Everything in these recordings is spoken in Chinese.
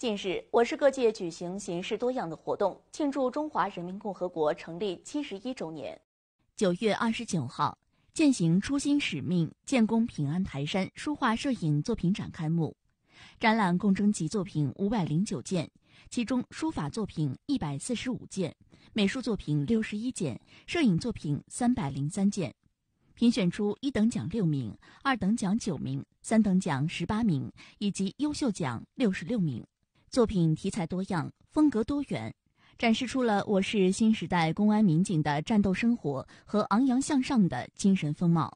近日，我市各界举行形式多样的活动，庆祝中华人民共和国成立七十一周年。九月二十九号，践行初心使命，建功平安台山书画摄影作品展开幕。展览共征集作品五百零九件，其中书法作品一百四十五件，美术作品六十一件，摄影作品三百零三件。评选出一等奖六名，二等奖九名，三等奖十八名，以及优秀奖六十六名。作品题材多样，风格多元，展示出了我市新时代公安民警的战斗生活和昂扬向上的精神风貌。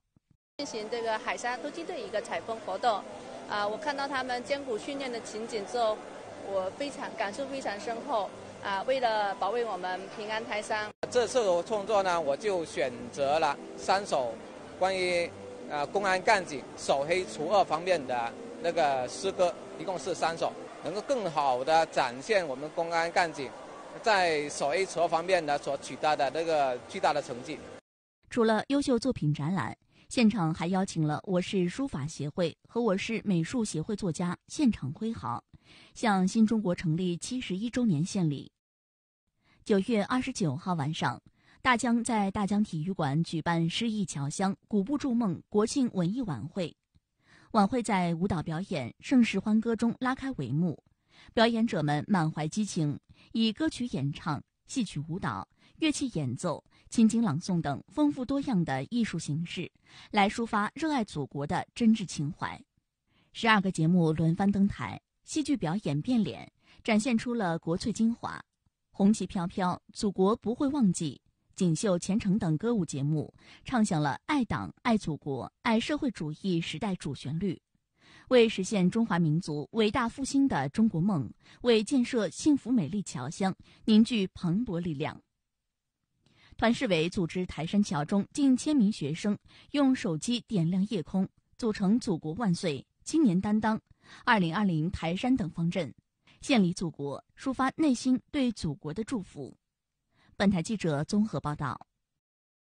进行这个海沙突击队一个采风活动，啊，我看到他们艰苦训练的情景之后，我非常感受非常深厚。啊，为了保卫我们平安台山，这次创作呢，我就选择了三首关于啊公安干警扫黑除恶方面的那个诗歌，一共是三首。能够更好地展现我们公安干警在扫黑除恶方面呢所取得的那个巨大的成绩。除了优秀作品展览，现场还邀请了我市书法协会和我市美术协会作家现场挥毫，向新中国成立七十一周年献礼。九月二十九号晚上，大江在大江体育馆举办“诗意侨乡，古布筑梦”国庆文艺晚会。晚会在舞蹈表演《盛世欢歌》中拉开帷幕，表演者们满怀激情，以歌曲演唱、戏曲舞蹈、乐器演奏、情景朗诵等丰富多样的艺术形式，来抒发热爱祖国的真挚情怀。十二个节目轮番登台，戏剧表演变脸，展现出了国粹精华。红旗飘飘，祖国不会忘记。《锦绣前程》等歌舞节目唱响了爱党、爱祖国、爱社会主义时代主旋律，为实现中华民族伟大复兴的中国梦，为建设幸福美丽侨乡凝聚磅礴力量。团市委组织台山侨中近千名学生用手机点亮夜空，组成“祖国万岁”“青年担当 ”“2020 台山”等方阵，献礼祖国，抒发内心对祖国的祝福。本台记者综合报道。